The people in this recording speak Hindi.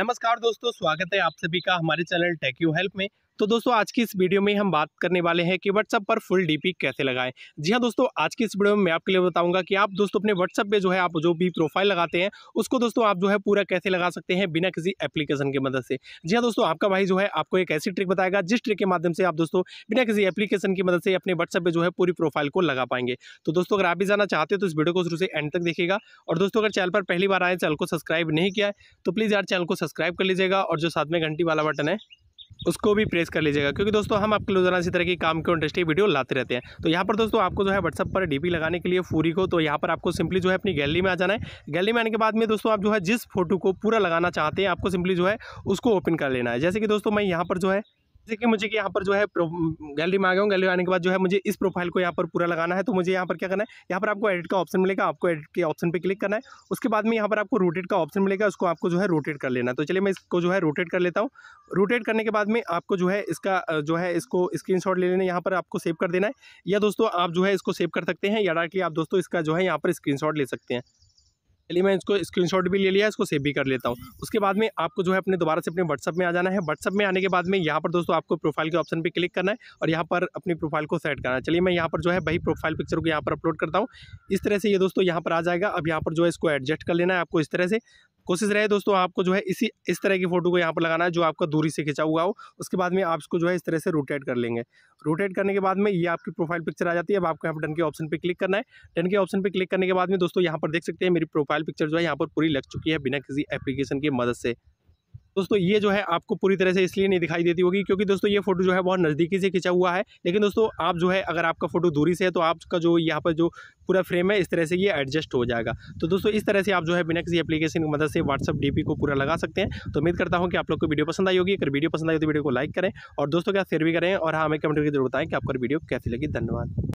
नमस्कार दोस्तों स्वागत है आप सभी का हमारे चैनल टेक्यू हेल्प में तो दोस्तों आज की इस वीडियो में हम बात करने वाले हैं कि व्हाट्सअप पर फुल डीपी कैसे लगाएं जी हाँ दोस्तों आज की इस वीडियो में मैं आपके लिए बताऊंगा कि आप दोस्तों अपने व्हाट्सअप पे जो है आप जो भी प्रोफाइल लगाते हैं उसको दोस्तों आप जो है पूरा कैसे लगा सकते हैं बिना किसी एप्लीकेशन की मदद से जी हाँ दोस्तों आपका भाई जो है आपको एक ऐसी ट्रिक बताएगा जिस ट्रिक के माध्यम से आप दोस्तों बिना किसी एप्लीकेशन की मदद से अपने व्हाट्सअप पर जो है पूरी प्रोफाइल को लगा पाएंगे तो दोस्तों अगर आप भी जाना चाहते हो तो इस वीडियो को शुरू से एंड तक देखेगा और दोस्तों अगर चैनल पर पहली बार आए चैनल को सब्सक्राइब नहीं किया है तो प्लीज़ यार चैनल को सब्सक्राइब कर लीजिएगा और जो साथ में घंटी वाला बटन है उसको भी प्रेस कर लीजिएगा क्योंकि दोस्तों हम आपके जरा इसी तरह की काम के इंटरेस्टिंग वीडियो लाते रहते हैं तो यहाँ पर दोस्तों आपको जो है व्हाट्सअप पर डी लगाने के लिए फूरी को तो यहाँ पर आपको सिंपली जो है अपनी गैलरी में आ जाना है गैलरी में आने के बाद में दोस्तों आप जो है जिस फोटो को पूरा लगाना चाहते हैं आपको सिंपली जो है उसको ओपन कर लेना है जैसे कि दोस्तों मैं यहाँ पर जो है देखिए मुझे कि यहाँ पर जो है गैलरी में आ गया हूँ गैलरी आने के बाद जो है मुझे इस प्रोफाइल को यहाँ पर पूरा लगाना है तो मुझे यहाँ पर क्या करना है यहाँ पर आपको एडिट का ऑप्शन मिलेगा आपको एडिट के ऑप्शन पर क्लिक करना है उसके बाद में यहाँ पर आपको रोटेट का ऑप्शन मिलेगा उसको आपको जो है रोटेट कर लेना है तो चलिए मैं इसको जो है रोटेट कर लेता हूँ रोटेट करने के बाद में आपको जो है इसका जो है इसको स्क्रीन ले लेना यहाँ पर आपको सेव कर देना है या दोस्तों आप जो है इसको सेव कर सकते हैं या डायरेक्टली आप दोस्तों इसका जो है यहाँ पर स्क्रीन ले सकते हैं चलिए मैं इसको स्क्रीनशॉट भी ले लिया इसको सेव भी कर लेता हूँ उसके बाद में आपको जो है अपने दोबारा से अपने व्हाट्सअप में आ जाना है व्हाट्सअप में आने के बाद में यहाँ पर दोस्तों आपको प्रोफाइल के ऑप्शन पर क्लिक करना है और यहाँ पर अपनी प्रोफाइल को सेट करना है चलिए मैं यहाँ पर जो है वही प्रोफाइल पिक्चर को यहाँ पर अपलोड करता हूँ इस तरह से ये दोस्तों यहाँ पर आ जाएगा अब यहाँ पर जो है इसको एडजस्ट कर लेना है आपको इस तरह से कोशिश रहे दोस्तों आपको जो है इसी इस तरह की फ़ोटो को यहाँ पर लगाना है जो आपका दूरी से खिंचा हुआ हो उसके बाद में आप इसको जो है इस तरह से रोटेट कर लेंगे रोटेट करने के बाद में ये आपकी प्रोफाइल पिक्चर आ जाती है अब आपको यहाँ पर डन के ऑप्शन पर क्लिक करना है डन के ऑप्शन पर क्लिक करने के बाद में दोस्तों यहाँ पर देख सकते हैं मेरी प्रोफाइल पिक्चर जो है यहाँ पर पूरी लग चुकी है बिना किसी एप्लीकेशन की मदद से दोस्तों ये जो है आपको पूरी तरह से इसलिए नहीं दिखाई देती होगी क्योंकि दोस्तों ये फोटो जो है बहुत नज़दीकी से खिंचा हुआ है लेकिन दोस्तों आप जो है अगर आपका फोटो दूरी से है तो आपका जो यहाँ पर जो पूरा फ्रेम है इस तरह से ये एडजस्ट हो जाएगा तो दोस्तों इस तरह से आप जो है बिना किसी एप्लीकेशन की मदद से व्हाट्सअप डी को पूरा लगा सकते हैं तो उम्मीद करता हूँ कि आप लोग को वीडियो पसंद आई होगी अगर वीडियो पसंद आई तो वीडियो को लाइक करें और दोस्तों क्या शेयर भी करें और हाँ हमें कमेंट करके जरूर बताएं कि आपका वीडियो कैसी लगी धन्यवाद